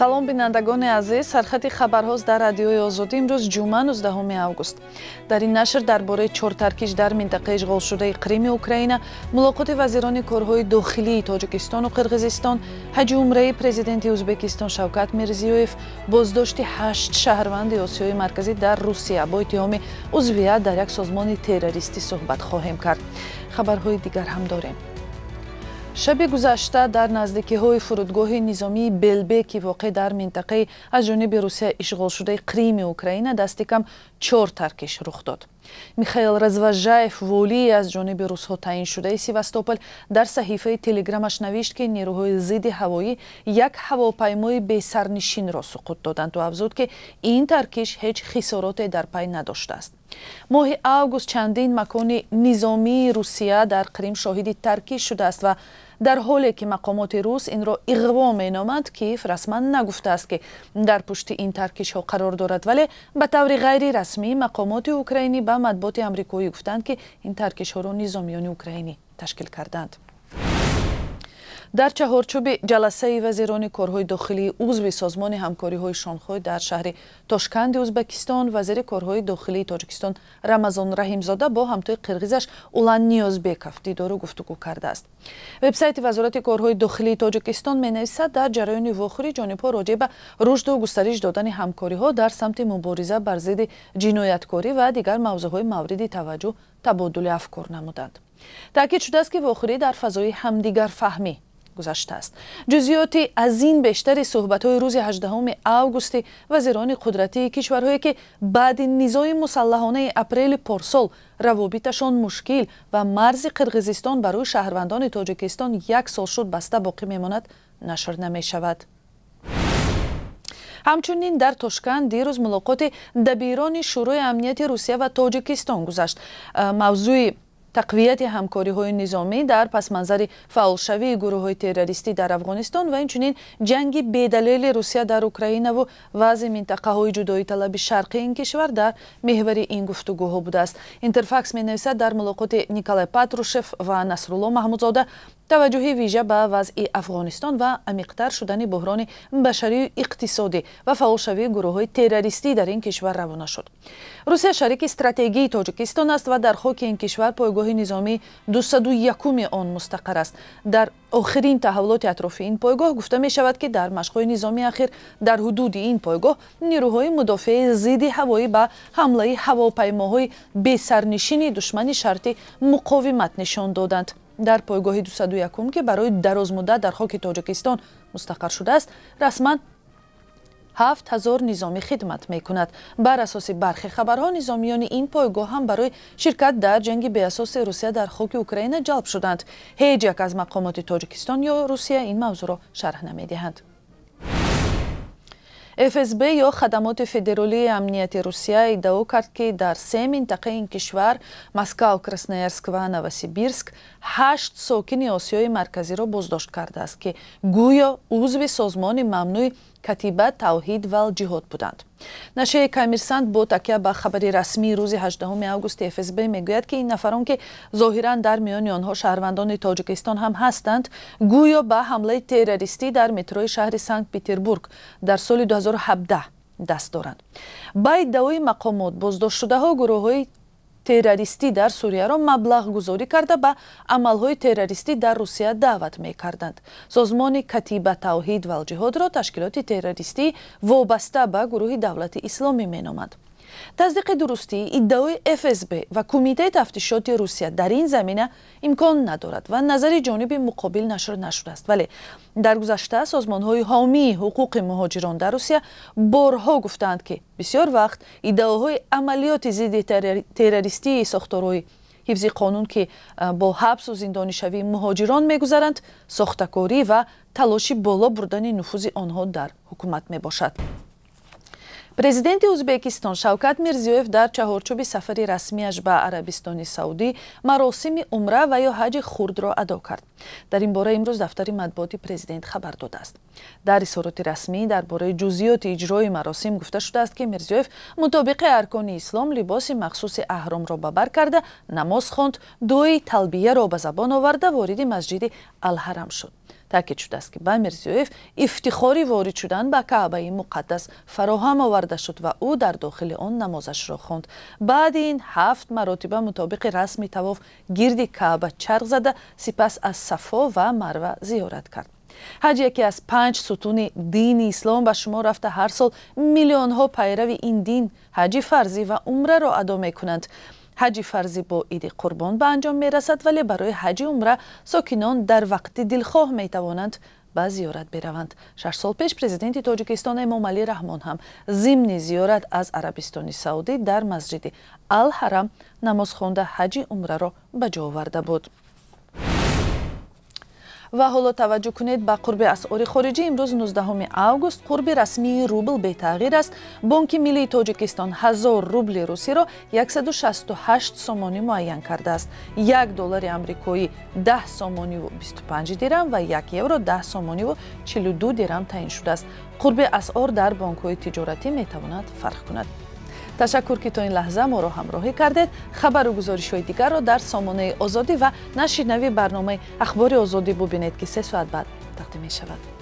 салом бинандагони азиз сархати хабарҳоз дар радиои озодӣ имрӯз ҷума 19 август дар ин нашр дар бораи чортаркиш дар минтақа ишғолшудаи қирими украина мулоқоти вазирони корҳои дохилии тоҷикистону қирғизистон ҳаҷи умраи президенти ӯзбекистон шавкат мирзиёев боздошти ҳашт шаҳрванди осиёи марказӣ дар русия бо иттиҳоми узвият дар як созмони террористӣ суҳбат хоҳем кард хабарҳои дигар ҳам дорем шаби гузашта дар наздикиҳои фурудгоҳи низомии белбеки воқеъ дар минтақаи аз ҷониби русия ишғолшудаи қирими украина дасти кам чор таркиш рух дод михаил развожаев волии аз ҷониби русҳо таъин шудаи севастопол дар саҳифаи телеграмаш навишт ки нерӯҳои зидди ҳавоӣ як ҳавопаймои бесарнишинро суқут доданд ва афзуд ки ин таркиш ҳеҷ хисороте дар пай надоштааст моҳи август чандин макони низомии русия дар қирим шоҳиди таркиш шудааст ва дар ҳоле ки мақомоти рус инро иғво меномад киев расман нагуфтааст ки дар пушти ин таркишҳо қарор дорад вале ба таври ғайрирасмӣ мақомоти украинӣ ба матбуоти амрикоӣ гуфтанд ки ин таркишҳоро низомиёни украинӣ ташкил карданд дар чаҳорчӯби ҷаласаи вазирони корҳои дохилии узви созмони ҳамкориҳои шонхой дар шаҳри тошканди ӯзбекистон вазири корҳои дохилии тоҷикистон рамазон раҳимзода бо ҳамтои қирғизаш улан ниёзбеков дидору гуфтугӯ кардааст вебсайти вазорати корҳои дохилии тоҷикистон менависад дар ҷараёни вохӯри ҷонибҳо роҷеъ ба рушду густариш додани ҳамкориҳо дар самти мубориза бар зидди ҷинояткорӣ ва дигар мавзӯъҳои мавриди таваҷҷӯҳ табодули афкор намуданд таъкид шудааст ки вохӯрӣ дар фазои ҳамдигарфаҳмӣ гузашта аст ҷузъиёти аз ин бештари суҳбатҳои рӯзи ҳаждаҳуми августи вазирони қудратии кишварҳое ки баъди низои мусаллаҳонаи апрели порсол равобиташон мушкил ва марзи қирғизистон барои шаҳрвандони тоҷикистон як сол шуд баста боқӣ мемонад нашр намешавад ҳамчунин дар тошканд дирӯз мулоқоти дабирони шӯрои амнияти русия ва тоҷикистон гузашт э, мавзӯи тақвияти ҳамкориҳои низомӣ дар пасманзари фаъолшавии гурӯҳҳои террористӣ дар афғонистон ва инчунин ҷанги бедалели русия дар украинаву вазъи минтақаҳои ҷудоиталаби шарқи ин кишвар дар меҳвари ин гуфтугӯҳо будааст интерфакс менависад дар мулоқоти николай патрушев ва насрулло маҳмудзода таваҷҷӯҳи вижа ба вазъи афғонистон ва амиқтар шудани буҳрони башарию иқтисодӣ ва фаъолшавии гурӯҳҳои террористӣ дар ин кишвар равона шуд русия шарики стратегии тоҷикистон аст ва дар хоки ин кишвар пойгу пойгоҳи низоми 201 он мустақар аст дар охирин таҳаввулоти атрофи ин пойгоҳ гуфта мешавад ки дар машқҳои низоми ахир дар ҳудуди ин пойгоҳ нирӯҳои мудофиаи зидди ҳавоӣ ба ҳамлаи ҳавопаймоҳои бесарнишини душмани шарти муқовимат нишон доданд дар пойгоҳи 201 ки барои дарозмуддат дар хоки тоҷикистон мустақар шудааст расман هفت هزار نظامی خدمت میکند. بر اساس برخی خبرها نظامیان این پایگاه هم برای شرکت در جنگ به اساس روسیه در خاک اوکراین جلب شدند. هیچ یک از مقامات تاجکستان یا روسیه این موضوع را شرح نمیدهند. ФСБ ё хадамоти федералии амнияти русия иддао кард ки дар се минтақаи ин кишвар москав красноярск ва новосибирск ҳашт сокини осиёи марказиро боздошт кардааст ки гӯё узви созмони мамнӯи катиба тавҳид ва ҷиҳод буданд нашрияи коммерсант бо такя ба хабари расмии рӯзи 18 августи фсб мегӯяд ки ин нафарон ки зоҳиран дар миёни онҳо шаҳрвандони тоҷикистон ҳам ҳастанд гӯё ба ҳамлаи террористӣ дар метрои шаҳри санкт петербург дар соли 2017 даст доранд ба иддаои мақомот боздоштшудаҳо гурӯҳҳои террористӣ дар сурияро маблағгузорӣ карда ба амалҳои террористӣ дар русия даъват мекарданд созмони катиба тавҳид валҷиҳодро ташкилоти террористӣ вобаста ба гурӯҳи давлати исломӣ меномад тасдиқи дурусти иддаои фсб ва кумитаи тафтишоти русия дар ин замина имкон надорад ва назари ҷониби муқобил нашр нашудааст вале дар гузашта созмонҳои ҳомии ҳуқуқи муҳоҷирон дар русия борҳо гуфтаанд ки бисёр вақт иддаоҳои амалиёти зидди террористии сохторҳои ҳифзи қонун ки бо ҳабсу зиндонишавии муҳоҷирон мегузаранд сохтакорӣ ва талоши боло бурдани нуфузи онҳо дар ҳукумат мебошад президенти ӯзбекистон шавкат мирзиёев дар чаҳорчӯби сафари расмиаш ба арабистони саудӣ маросими умра ва ё ҳаҷи хурдро адо кард дар ин бора имрӯз дафтари матбуоти президент хабар додааст дар исороти расмӣ дар бораи ҷузъиёти иҷрои маросим гуфта шудааст ки мирзиёев мутобиқи аркони ислом либоси махсуси аҳромро ба бар карда намоз хонд дуои талбияро ба забон оварда вориди масҷиди алҳарам шуд таъкид шудааст ки ба мирзиёев ифтихори ворид шудан ба каъбаи муқаддас фароҳам оварда шуд ва ӯ дар дохили он намозашро хонд баъди ин ҳафт маротиба мутобиқи расми тавоф гирди каъба чарх зада сипас аз сафо ва марва зиёрат кард ҳаҷ яке аз панҷ сутуни дини ислом ба шумо рафта ҳар сол миллионҳо пайрави ин дин ҳаҷи фарзӣ ва умраро адо мекунанд ҳаҷҷи фарзӣ бо иди қурбон ба анҷом мерасад вале барои ҳаҷҷи умра сокинон дар вақти дилхоҳ метавонанд ба зиёрат бераванд шаш сол пеш президенти тоҷикистон эмомалӣ раҳмон ҳам зимни зиёрат аз арабистони саудӣ дар масҷиди ал ҳарам намоз хонда ҳаҷҷи умраро ба ҷо оварда буд ва ҳоло таваҷҷӯҳ кунед ба қурби асъори хориҷӣ имрӯз 19 август қурби расмии рубл бетағйир аст бонки миллии тоҷикистон 1000 рубли русиро 168 сомонӣ муайян кардааст як доллари амрикоӣ 10 сомониву 25 дирам ва як евро 10 сомониву 42 дирам таъин шудааст қурби асъор дар бонкҳои тиҷоратӣ метавонад фарқ кунад ташаккур ки то ин лаҳза моро ҳамроҳӣ кардед хабару гузоришҳои дигарро дар сомонаи озодӣ ва нашрнави барномаи ахбори озодӣ бубинед ки се соат баъд тақдим мешавад